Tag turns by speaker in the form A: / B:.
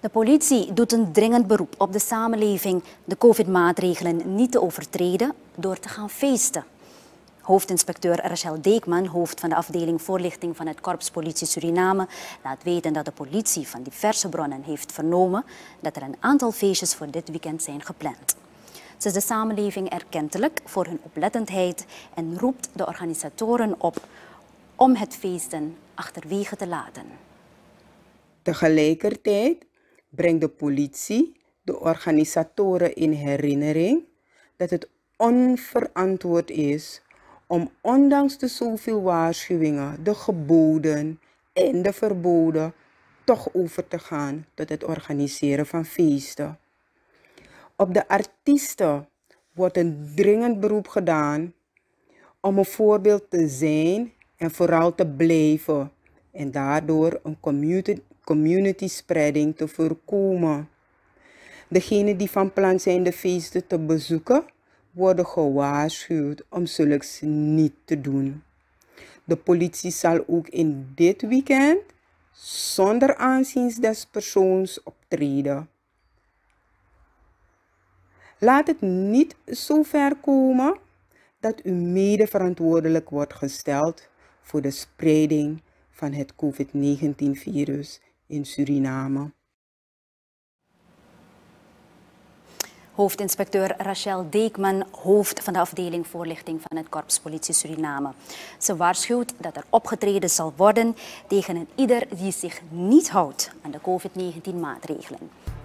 A: De politie doet een dringend beroep op de samenleving de COVID-maatregelen niet te overtreden door te gaan feesten. Hoofdinspecteur Rachel Deekman, hoofd van de afdeling voorlichting van het Korps Politie Suriname, laat weten dat de politie van diverse bronnen heeft vernomen dat er een aantal feestjes voor dit weekend zijn gepland. Ze is de samenleving erkentelijk voor hun oplettendheid en roept de organisatoren op om het feesten achterwege te laten.
B: Tegelijkertijd Breng de politie, de organisatoren in herinnering dat het onverantwoord is om ondanks de zoveel waarschuwingen, de geboden en de verboden toch over te gaan tot het organiseren van feesten. Op de artiesten wordt een dringend beroep gedaan om een voorbeeld te zijn en vooral te blijven en daardoor een community, spreading spreiding te voorkomen. Degenen die van plan zijn de feesten te bezoeken, worden gewaarschuwd om zulks niet te doen. De politie zal ook in dit weekend zonder aanzien des persoons optreden. Laat het niet zo ver komen dat u mede verantwoordelijk wordt gesteld voor de spreiding van het COVID-19-virus in Suriname. Hoofdinspecteur Rachel
A: Deekman, hoofd van de afdeling voorlichting van het Korps Politie Suriname. Ze waarschuwt dat er opgetreden zal worden tegen een ieder die zich niet houdt aan de COVID-19-maatregelen.